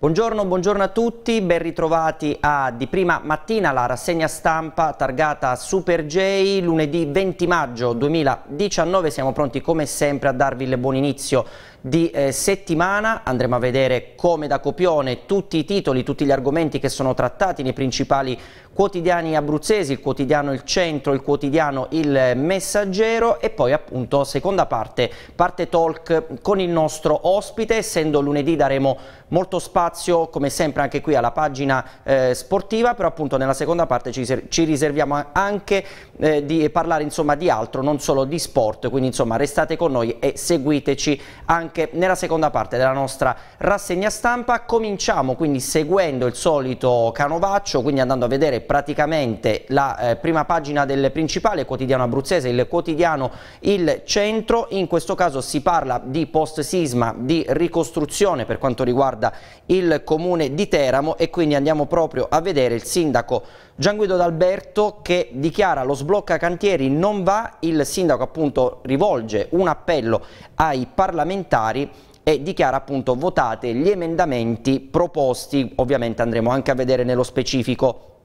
Buongiorno, buongiorno, a tutti, ben ritrovati a Di Prima Mattina, la rassegna stampa targata Super J, lunedì 20 maggio 2019, siamo pronti come sempre a darvi il buon inizio di eh, settimana. Andremo a vedere come da copione tutti i titoli, tutti gli argomenti che sono trattati nei principali quotidiani abruzzesi, il quotidiano Il Centro, il quotidiano Il Messaggero e poi appunto seconda parte, parte talk con il nostro ospite, essendo lunedì daremo molto spazio come sempre anche qui alla pagina eh, sportiva, però appunto nella seconda parte ci, ci riserviamo anche eh, di parlare insomma di altro, non solo di sport, quindi insomma restate con noi e seguiteci anche anche nella seconda parte della nostra rassegna stampa. Cominciamo quindi seguendo il solito canovaccio, quindi andando a vedere praticamente la eh, prima pagina del principale quotidiano abruzzese, il quotidiano Il Centro. In questo caso si parla di post-sisma, di ricostruzione per quanto riguarda il comune di Teramo e quindi andiamo proprio a vedere il sindaco Gian Guido D'Alberto che dichiara lo sblocca cantieri non va, il sindaco appunto rivolge un appello ai parlamentari e dichiara appunto votate gli emendamenti proposti, ovviamente andremo anche a vedere nello specifico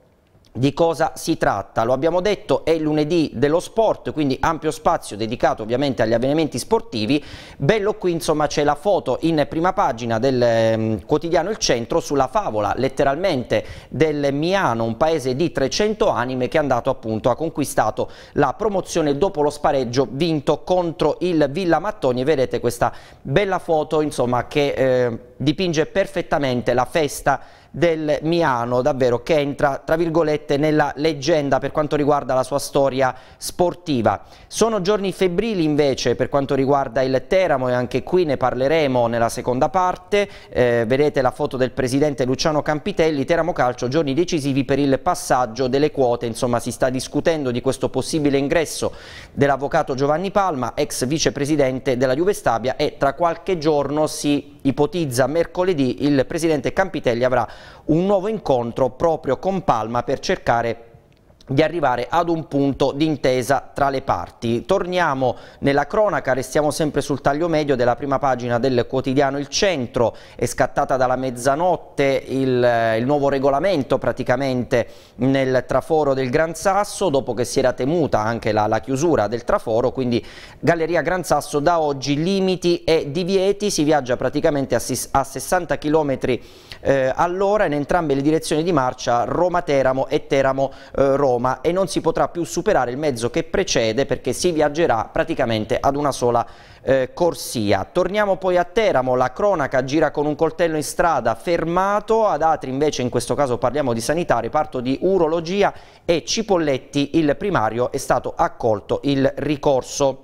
di cosa si tratta. Lo abbiamo detto, è lunedì dello sport, quindi ampio spazio dedicato ovviamente agli avvenimenti sportivi. Bello qui insomma c'è la foto in prima pagina del ehm, quotidiano Il Centro sulla favola letteralmente del Miano, un paese di 300 anime che è andato appunto, ha conquistato la promozione dopo lo spareggio vinto contro il Villa Mattoni. Vedete questa bella foto insomma che eh, dipinge perfettamente la festa del Miano, davvero che entra tra virgolette nella leggenda per quanto riguarda la sua storia sportiva. Sono giorni febbrili invece per quanto riguarda il Teramo e anche qui ne parleremo nella seconda parte, eh, vedete la foto del presidente Luciano Campitelli, Teramo Calcio, giorni decisivi per il passaggio delle quote, insomma si sta discutendo di questo possibile ingresso dell'avvocato Giovanni Palma, ex vicepresidente della Juve Stabia e tra qualche giorno si ipotizza mercoledì il presidente Campitelli avrà un nuovo incontro proprio con Palma per cercare di arrivare ad un punto d'intesa tra le parti. Torniamo nella cronaca, restiamo sempre sul taglio medio della prima pagina del quotidiano Il Centro, è scattata dalla mezzanotte il, eh, il nuovo regolamento praticamente nel traforo del Gran Sasso, dopo che si era temuta anche la, la chiusura del traforo, quindi Galleria Gran Sasso da oggi limiti e divieti, si viaggia praticamente a, a 60 km eh, all'ora in entrambe le direzioni di marcia Roma-Teramo e Teramo-Roma e non si potrà più superare il mezzo che precede perché si viaggerà praticamente ad una sola eh, corsia. Torniamo poi a Teramo, la cronaca gira con un coltello in strada fermato, ad Atri invece in questo caso parliamo di sanità, parto di urologia e Cipolletti il primario è stato accolto il ricorso.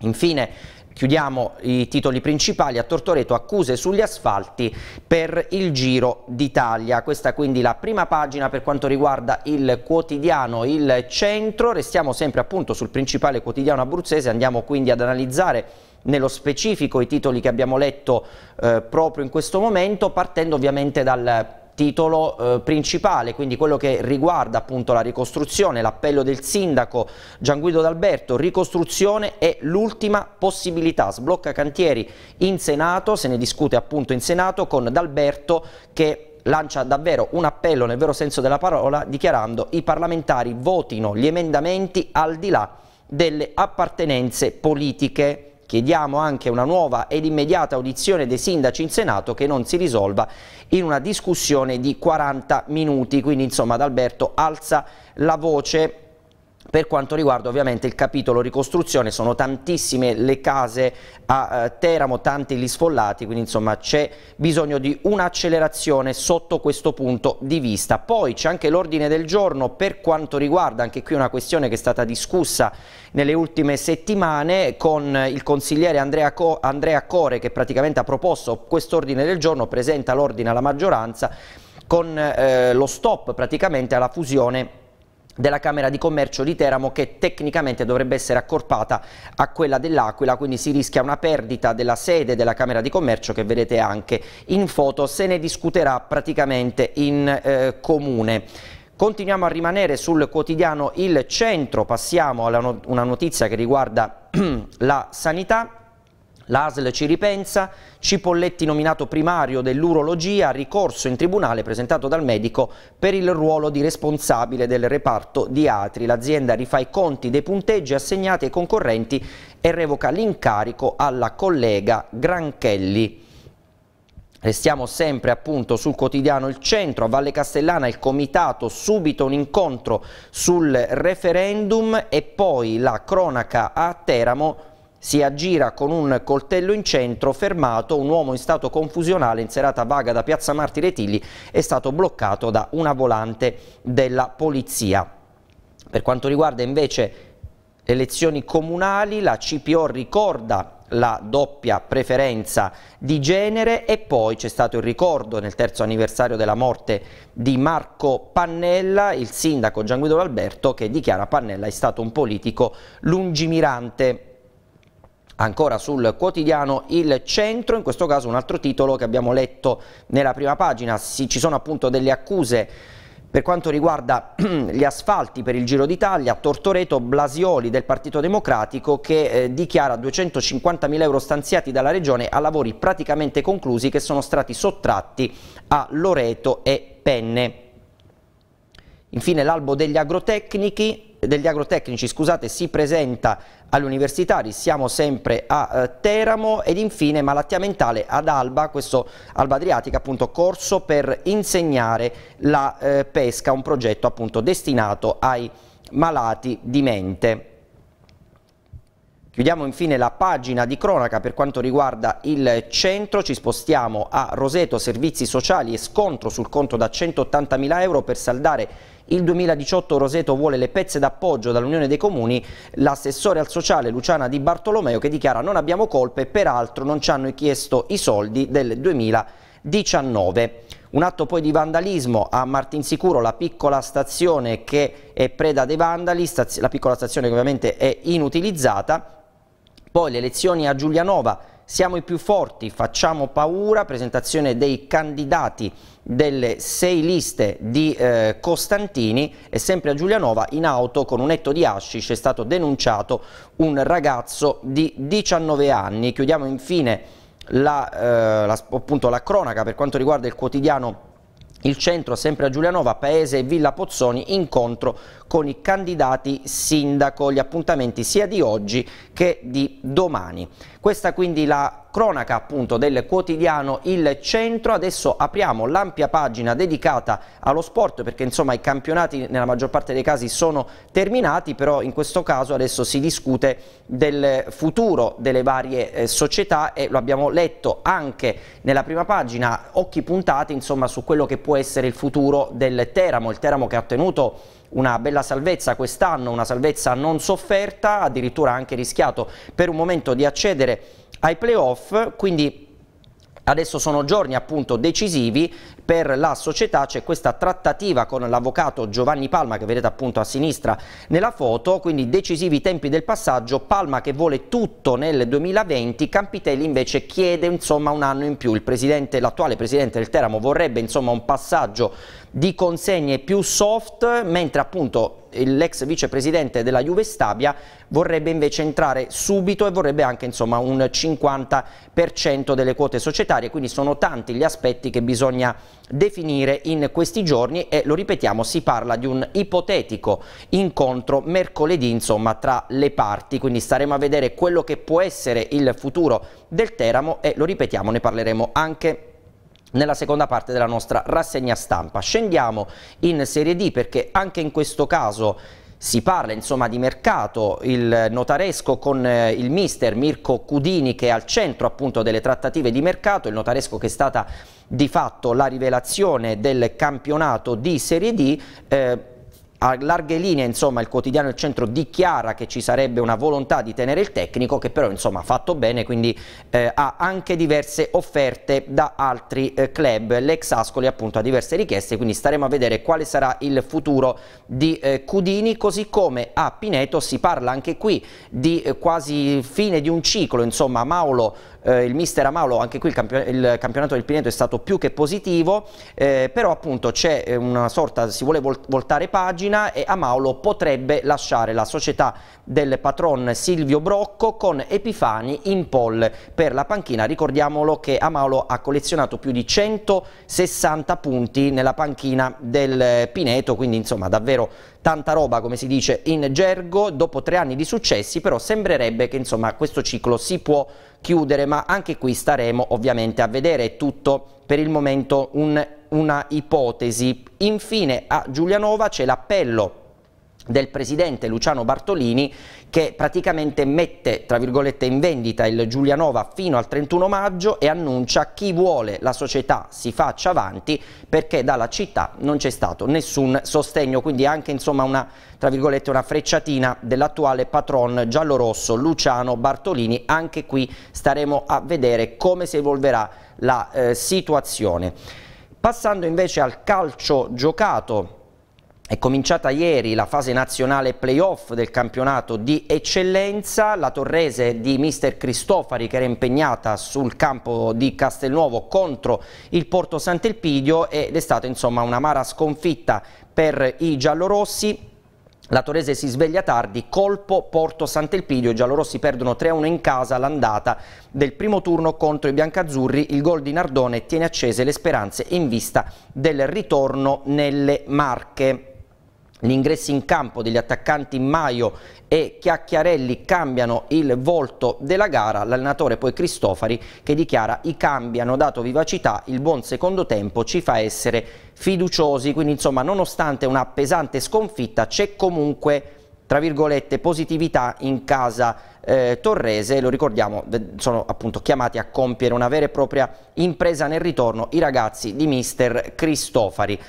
Infine Chiudiamo i titoli principali, a Tortoreto accuse sugli asfalti per il Giro d'Italia, questa è quindi la prima pagina per quanto riguarda il quotidiano Il Centro, restiamo sempre appunto sul principale quotidiano abruzzese, andiamo quindi ad analizzare nello specifico i titoli che abbiamo letto eh, proprio in questo momento, partendo ovviamente dal titolo eh, principale, quindi quello che riguarda appunto la ricostruzione, l'appello del sindaco Gian Guido D'Alberto, ricostruzione è l'ultima possibilità, sblocca cantieri in Senato, se ne discute appunto in Senato con D'Alberto che lancia davvero un appello nel vero senso della parola dichiarando i parlamentari votino gli emendamenti al di là delle appartenenze politiche. Chiediamo anche una nuova ed immediata audizione dei sindaci in Senato che non si risolva in una discussione di 40 minuti, quindi insomma Adalberto alza la voce per quanto riguarda ovviamente il capitolo ricostruzione sono tantissime le case a eh, Teramo, tanti gli sfollati, quindi insomma c'è bisogno di un'accelerazione sotto questo punto di vista. Poi c'è anche l'ordine del giorno per quanto riguarda anche qui una questione che è stata discussa nelle ultime settimane con il consigliere Andrea, Co Andrea Core che praticamente ha proposto quest'ordine del giorno, presenta l'ordine alla maggioranza con eh, lo stop praticamente alla fusione della Camera di Commercio di Teramo che tecnicamente dovrebbe essere accorpata a quella dell'Aquila, quindi si rischia una perdita della sede della Camera di Commercio che vedete anche in foto, se ne discuterà praticamente in eh, comune. Continuiamo a rimanere sul quotidiano Il Centro, passiamo a not una notizia che riguarda la sanità. L'ASL ci ripensa, Cipolletti nominato primario dell'urologia, ricorso in tribunale presentato dal medico per il ruolo di responsabile del reparto di Atri. L'azienda rifà i conti dei punteggi assegnati ai concorrenti e revoca l'incarico alla collega Granchelli. Restiamo sempre appunto sul quotidiano Il Centro, a Valle Castellana il comitato subito un incontro sul referendum e poi la cronaca a Teramo si aggira con un coltello in centro, fermato, un uomo in stato confusionale in serata vaga da Piazza Martire Tilli è stato bloccato da una volante della polizia. Per quanto riguarda invece le elezioni comunali, la CPO ricorda la doppia preferenza di genere e poi c'è stato il ricordo nel terzo anniversario della morte di Marco Pannella, il sindaco Gianguido Alberto che dichiara Pannella è stato un politico lungimirante Ancora sul quotidiano il centro, in questo caso un altro titolo che abbiamo letto nella prima pagina, si, ci sono appunto delle accuse per quanto riguarda gli asfalti per il Giro d'Italia, Tortoreto Blasioli del Partito Democratico che eh, dichiara 250.000 euro stanziati dalla Regione a lavori praticamente conclusi che sono stati sottratti a Loreto e Penne. Infine l'albo degli agrotecnici, degli agrotecnici scusate, si presenta all'Universitari, siamo sempre a eh, Teramo ed infine malattia mentale ad Alba, questo Alba Adriatica appunto corso per insegnare la eh, pesca, un progetto appunto destinato ai malati di mente. Chiudiamo infine la pagina di cronaca per quanto riguarda il centro, ci spostiamo a Roseto Servizi Sociali e scontro sul conto da 180.000 euro per saldare il 2018 Roseto vuole le pezze d'appoggio dall'Unione dei Comuni, l'assessore al sociale Luciana Di Bartolomeo che dichiara non abbiamo colpe, peraltro non ci hanno chiesto i soldi del 2019. Un atto poi di vandalismo a Martinsicuro, la piccola stazione che è preda dei vandali, la piccola stazione che ovviamente è inutilizzata poi le elezioni a Giulianova, siamo i più forti, facciamo paura, presentazione dei candidati delle sei liste di eh, Costantini e sempre a Giulianova in auto con un etto di hashish è stato denunciato un ragazzo di 19 anni. Chiudiamo infine la, eh, la, appunto, la cronaca per quanto riguarda il quotidiano il centro, sempre a Giulianova, Paese e Villa Pozzoni, incontro con i candidati sindaco, gli appuntamenti sia di oggi che di domani. Questa quindi la cronaca appunto del quotidiano Il Centro. Adesso apriamo l'ampia pagina dedicata allo sport perché insomma i campionati nella maggior parte dei casi sono terminati, però in questo caso adesso si discute del futuro delle varie eh, società e lo abbiamo letto anche nella prima pagina, occhi puntati insomma su quello che può essere il futuro del Teramo, il Teramo che ha ottenuto una bella salvezza quest'anno, una salvezza non sofferta, addirittura anche rischiato per un momento di accedere ai playoff, quindi adesso sono giorni appunto decisivi per la società, c'è questa trattativa con l'avvocato Giovanni Palma che vedete appunto a sinistra nella foto, quindi decisivi i tempi del passaggio, Palma che vuole tutto nel 2020, Campitelli invece chiede insomma un anno in più, l'attuale presidente, presidente del Teramo vorrebbe insomma un passaggio di consegne più soft, mentre appunto l'ex vicepresidente della Juve Stabia vorrebbe invece entrare subito e vorrebbe anche insomma, un 50% delle quote societarie, quindi sono tanti gli aspetti che bisogna definire in questi giorni e lo ripetiamo si parla di un ipotetico incontro mercoledì insomma, tra le parti, quindi staremo a vedere quello che può essere il futuro del Teramo e lo ripetiamo ne parleremo anche nella seconda parte della nostra rassegna stampa. Scendiamo in Serie D perché anche in questo caso si parla insomma, di mercato, il notaresco con eh, il mister Mirko Cudini che è al centro appunto delle trattative di mercato, il notaresco che è stata di fatto la rivelazione del campionato di Serie D, eh, a larghe linee insomma, il quotidiano Il Centro dichiara che ci sarebbe una volontà di tenere il tecnico che però insomma, ha fatto bene quindi eh, ha anche diverse offerte da altri eh, club l'ex Ascoli appunto ha diverse richieste quindi staremo a vedere quale sarà il futuro di eh, Cudini così come a Pineto si parla anche qui di eh, quasi fine di un ciclo insomma Maulo eh, il mister Amaulo, anche qui il, campio il, campionato del Pineto è stato più che positivo, eh, però appunto c'è una sorta, si vuole vol voltare pagina, Messina e Amaulo potrebbe lasciare la società del patron Silvio Brocco con Epifani in pole per la panchina. Ricordiamolo che Amaulo ha collezionato più di 160 punti nella panchina del Pineto, quindi insomma davvero tanta roba come si dice in gergo. Dopo tre anni di successi però sembrerebbe che insomma questo ciclo si può chiudere, ma anche qui staremo ovviamente a vedere è tutto per il momento un, una ipotesi. Infine a Giulianova c'è l'appello del presidente Luciano Bartolini che praticamente mette tra virgolette in vendita il Giulianova fino al 31 maggio e annuncia chi vuole la società si faccia avanti perché dalla città non c'è stato nessun sostegno quindi anche insomma una tra virgolette una frecciatina dell'attuale patron giallorosso Luciano Bartolini. Anche qui staremo a vedere come si evolverà la eh, situazione. Passando invece al calcio giocato, è cominciata ieri la fase nazionale playoff del campionato di eccellenza, la torrese di mister Cristofari che era impegnata sul campo di Castelnuovo contro il Porto Sant'Elpidio ed è stata insomma una mara sconfitta per i giallorossi, la Torese si sveglia tardi, colpo Porto Sant'Elpidio, i giallorossi perdono 3-1 in casa l'andata del primo turno contro i biancazzurri, il gol di Nardone tiene accese le speranze in vista del ritorno nelle Marche. Gli ingressi in campo degli attaccanti Maio e Chiacchiarelli cambiano il volto della gara, l'allenatore poi Cristofari che dichiara i cambi hanno dato vivacità, il buon secondo tempo ci fa essere fiduciosi, quindi insomma nonostante una pesante sconfitta c'è comunque tra virgolette positività in casa eh, torrese, lo ricordiamo sono appunto chiamati a compiere una vera e propria impresa nel ritorno i ragazzi di mister Cristofari.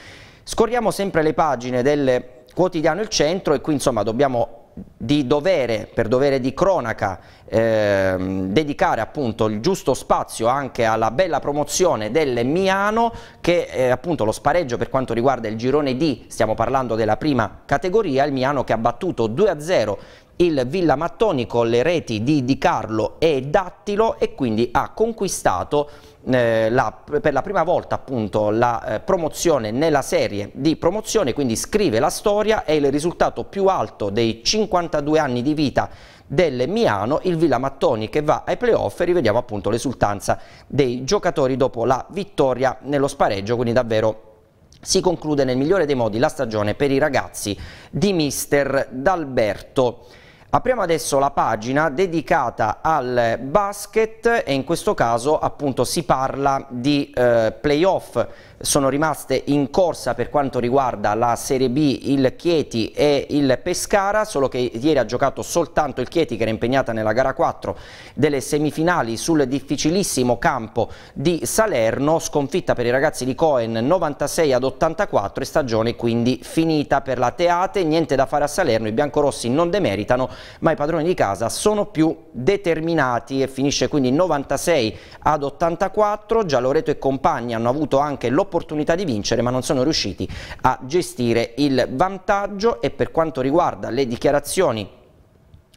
Scorriamo sempre le pagine del quotidiano Il Centro e qui insomma dobbiamo di dovere, per dovere di cronaca, eh, dedicare appunto il giusto spazio anche alla bella promozione del Miano che è eh, appunto lo spareggio per quanto riguarda il girone D, stiamo parlando della prima categoria, il Miano che ha battuto 2-0 il Villa Mattoni con le reti di Di Carlo e Dattilo e quindi ha conquistato eh, la, per la prima volta appunto la eh, promozione nella serie di promozione, quindi scrive la storia, è il risultato più alto dei 52 anni di vita del Miano, il Villa Mattoni che va ai playoff e rivediamo appunto l'esultanza dei giocatori dopo la vittoria nello spareggio, quindi davvero si conclude nel migliore dei modi la stagione per i ragazzi di mister D'Alberto. Apriamo adesso la pagina dedicata al basket e in questo caso appunto si parla di eh, playoff sono rimaste in corsa per quanto riguarda la Serie B il Chieti e il Pescara, solo che ieri ha giocato soltanto il Chieti che era impegnata nella gara 4 delle semifinali sul difficilissimo campo di Salerno, sconfitta per i ragazzi di Cohen 96 ad 84 e stagione quindi finita per la Teate, niente da fare a Salerno, i biancorossi non demeritano ma i padroni di casa sono più determinati e finisce quindi 96 ad 84, Già Loreto e compagni hanno avuto anche l'opportunità l'opportunità di vincere ma non sono riusciti a gestire il vantaggio e per quanto riguarda le dichiarazioni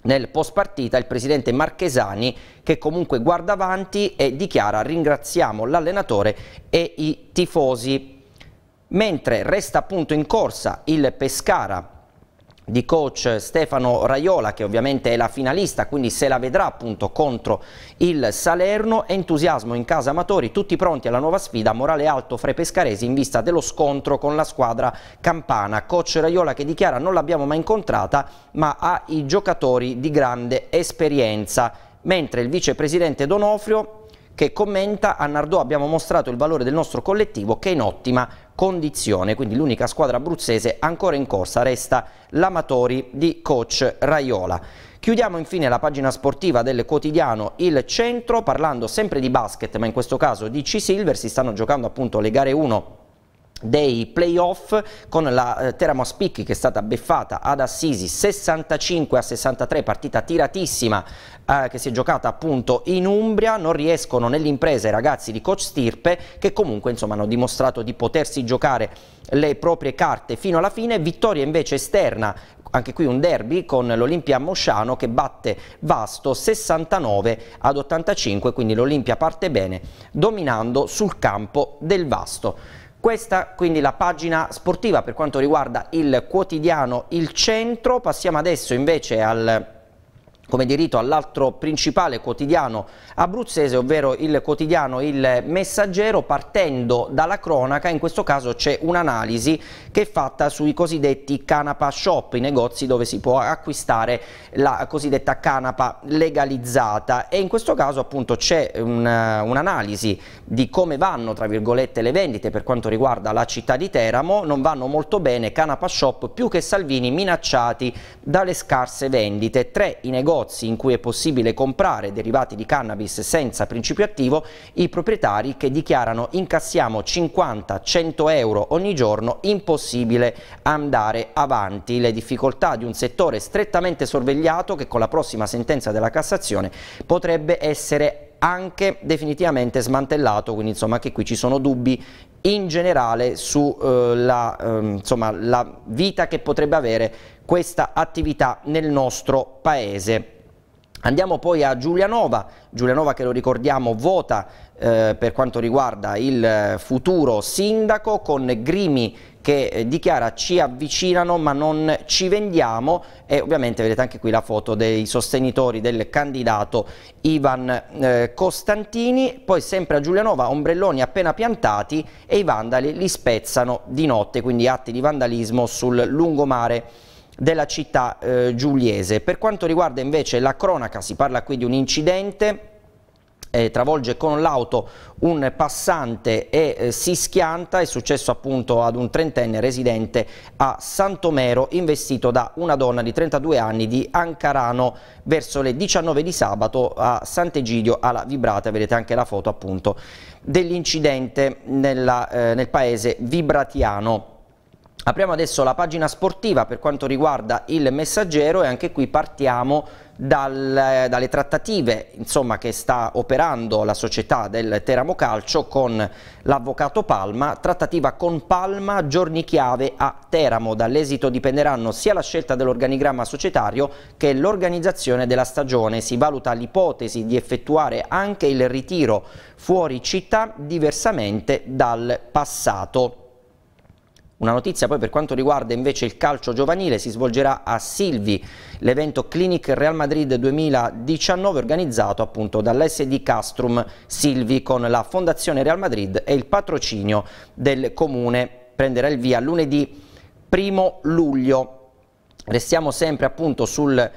nel post partita il presidente Marchesani che comunque guarda avanti e dichiara ringraziamo l'allenatore e i tifosi mentre resta appunto in corsa il Pescara di coach Stefano Raiola che ovviamente è la finalista quindi se la vedrà appunto contro il Salerno entusiasmo in casa Amatori tutti pronti alla nuova sfida morale alto fra i pescaresi in vista dello scontro con la squadra campana coach Raiola che dichiara non l'abbiamo mai incontrata ma ha i giocatori di grande esperienza mentre il vicepresidente Donofrio che commenta a Nardò abbiamo mostrato il valore del nostro collettivo che è in ottima condizione, quindi l'unica squadra abruzzese ancora in corsa resta l'Amatori di coach Raiola. Chiudiamo infine la pagina sportiva del quotidiano Il Centro parlando sempre di basket ma in questo caso di C-Silver si stanno giocando appunto le gare 1 dei playoff con la eh, Teramo Spicchi che è stata beffata ad Assisi 65 a 63 partita tiratissima eh, che si è giocata appunto in Umbria non riescono nell'impresa i ragazzi di coach Stirpe che comunque insomma hanno dimostrato di potersi giocare le proprie carte fino alla fine vittoria invece esterna anche qui un derby con l'Olimpia Mosciano che batte Vasto 69 ad 85 quindi l'Olimpia parte bene dominando sul campo del Vasto questa quindi la pagina sportiva per quanto riguarda il quotidiano Il Centro. Passiamo adesso invece al come diritto all'altro principale quotidiano abruzzese, ovvero il quotidiano Il Messaggero, partendo dalla cronaca, in questo caso c'è un'analisi che è fatta sui cosiddetti canapa shop, i negozi dove si può acquistare la cosiddetta canapa legalizzata e in questo caso appunto c'è un'analisi un di come vanno tra virgolette le vendite per quanto riguarda la città di Teramo, non vanno molto bene canapa shop più che Salvini minacciati dalle scarse vendite, tre i negozi negozi in cui è possibile comprare derivati di cannabis senza principio attivo i proprietari che dichiarano incassiamo 50-100 euro ogni giorno impossibile andare avanti. Le difficoltà di un settore strettamente sorvegliato che con la prossima sentenza della Cassazione potrebbe essere anche definitivamente smantellato, quindi insomma anche qui ci sono dubbi in generale sulla eh, eh, vita che potrebbe avere questa attività nel nostro paese. Andiamo poi a Giulianova, Giulianova che lo ricordiamo vota eh, per quanto riguarda il eh, futuro sindaco con Grimi che eh, dichiara ci avvicinano ma non ci vendiamo e ovviamente vedete anche qui la foto dei sostenitori del candidato Ivan eh, Costantini, poi sempre a Giulianova ombrelloni appena piantati e i vandali li spezzano di notte, quindi atti di vandalismo sul lungomare della città eh, giuliese. Per quanto riguarda invece la cronaca, si parla qui di un incidente eh, travolge con l'auto un passante e eh, si schianta, è successo appunto ad un trentenne residente a Santomero investito da una donna di 32 anni di Ancarano verso le 19 di sabato a Sant'Egidio alla Vibrata, vedete anche la foto appunto dell'incidente eh, nel paese vibratiano. Apriamo adesso la pagina sportiva per quanto riguarda il messaggero e anche qui partiamo dal, eh, dalle trattative insomma, che sta operando la società del Teramo Calcio con l'avvocato Palma, trattativa con Palma, giorni chiave a Teramo, dall'esito dipenderanno sia la scelta dell'organigramma societario che l'organizzazione della stagione, si valuta l'ipotesi di effettuare anche il ritiro fuori città diversamente dal passato. Una notizia poi per quanto riguarda invece il calcio giovanile, si svolgerà a Silvi l'evento Clinic Real Madrid 2019 organizzato appunto dall'SD Castrum Silvi con la Fondazione Real Madrid e il patrocinio del Comune. Prenderà il via lunedì 1 luglio. Restiamo sempre appunto sul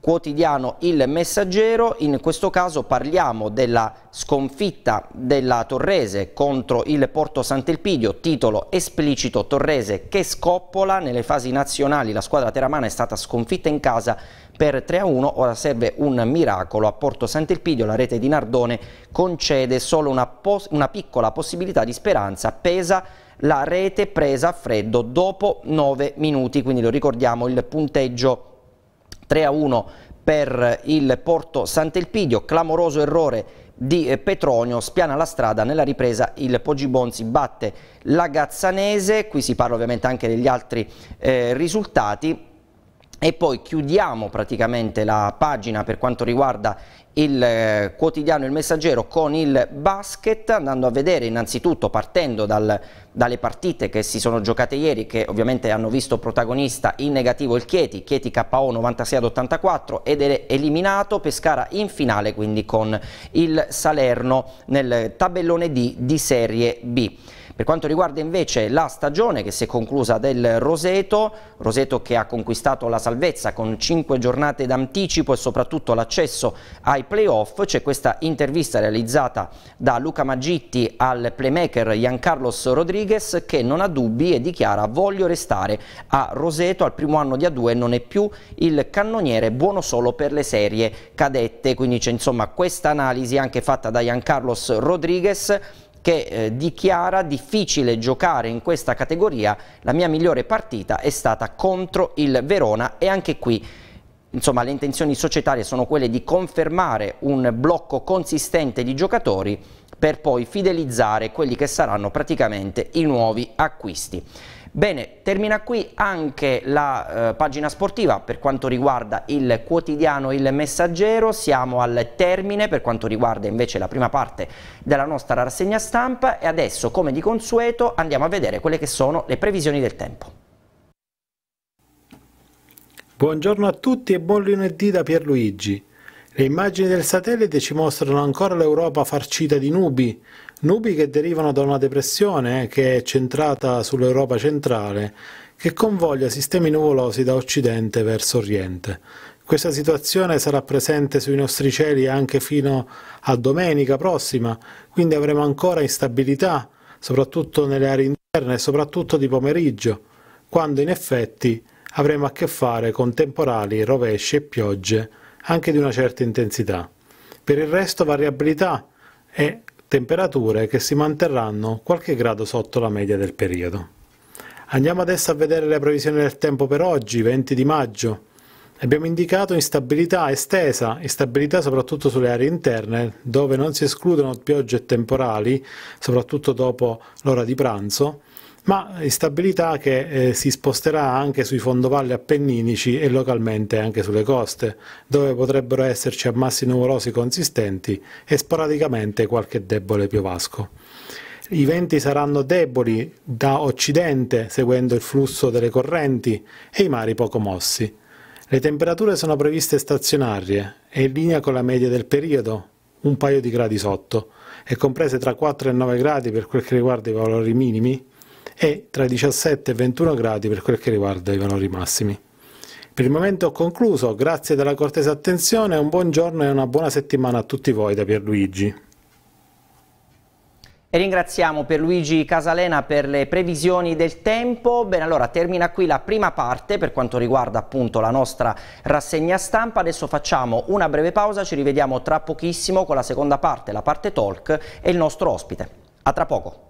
quotidiano Il Messaggero, in questo caso parliamo della sconfitta della Torrese contro il Porto Sant'Elpidio, titolo esplicito Torrese che scoppola nelle fasi nazionali, la squadra teramana è stata sconfitta in casa per 3-1, ora serve un miracolo a Porto Sant'Elpidio, la rete di Nardone concede solo una, pos una piccola possibilità di speranza, pesa la rete presa a freddo dopo 9 minuti, quindi lo ricordiamo il punteggio 3 a 1 per il Porto Sant'Elpidio, clamoroso errore di eh, Petronio, spiana la strada, nella ripresa il Poggibonzi batte la Gazzanese, qui si parla ovviamente anche degli altri eh, risultati, e poi chiudiamo praticamente la pagina per quanto riguarda il eh, quotidiano Il Messaggero con il basket, andando a vedere innanzitutto partendo dal, dalle partite che si sono giocate ieri, che ovviamente hanno visto protagonista in negativo il Chieti, Chieti KO 96 ad 84 ed è eliminato Pescara in finale quindi con il Salerno nel tabellone D di Serie B. Per quanto riguarda invece la stagione che si è conclusa del Roseto, Roseto che ha conquistato la salvezza con 5 giornate d'anticipo e soprattutto l'accesso ai playoff, c'è questa intervista realizzata da Luca Magitti al playmaker Giancarlos Rodriguez che non ha dubbi e dichiara voglio restare a Roseto al primo anno di A2 non è più il cannoniere buono solo per le serie cadette, quindi c'è insomma questa analisi anche fatta da Giancarlos Rodriguez che eh, dichiara difficile giocare in questa categoria, la mia migliore partita è stata contro il Verona e anche qui insomma, le intenzioni societarie sono quelle di confermare un blocco consistente di giocatori per poi fidelizzare quelli che saranno praticamente i nuovi acquisti. Bene, termina qui anche la eh, pagina sportiva per quanto riguarda il quotidiano Il Messaggero, siamo al termine per quanto riguarda invece la prima parte della nostra rassegna stampa e adesso come di consueto andiamo a vedere quelle che sono le previsioni del tempo. Buongiorno a tutti e buon lunedì da Pierluigi. Le immagini del satellite ci mostrano ancora l'Europa farcita di nubi, Nubi che derivano da una depressione che è centrata sull'Europa centrale, che convoglia sistemi nuvolosi da occidente verso oriente. Questa situazione sarà presente sui nostri cieli anche fino a domenica prossima, quindi avremo ancora instabilità, soprattutto nelle aree interne e soprattutto di pomeriggio, quando in effetti avremo a che fare con temporali, rovesci e piogge anche di una certa intensità. Per il resto variabilità e temperature che si manterranno qualche grado sotto la media del periodo. Andiamo adesso a vedere le previsioni del tempo per oggi, 20 di maggio. Abbiamo indicato instabilità estesa, instabilità soprattutto sulle aree interne, dove non si escludono piogge temporali, soprattutto dopo l'ora di pranzo, ma instabilità che eh, si sposterà anche sui fondovalli appenninici e localmente anche sulle coste, dove potrebbero esserci ammassi nuvolosi consistenti e sporadicamente qualche debole piovasco. I venti saranno deboli da occidente seguendo il flusso delle correnti e i mari poco mossi. Le temperature sono previste stazionarie e in linea con la media del periodo, un paio di gradi sotto, e comprese tra 4 e 9 gradi per quel che riguarda i valori minimi e tra i 17 e i 21 gradi per quel che riguarda i valori massimi. Per il momento ho concluso, grazie della cortesa attenzione, un buon giorno e una buona settimana a tutti voi da Pierluigi. E ringraziamo Pierluigi Casalena per le previsioni del tempo. Bene, allora termina qui la prima parte per quanto riguarda appunto la nostra rassegna stampa. Adesso facciamo una breve pausa, ci rivediamo tra pochissimo con la seconda parte, la parte talk e il nostro ospite. A tra poco.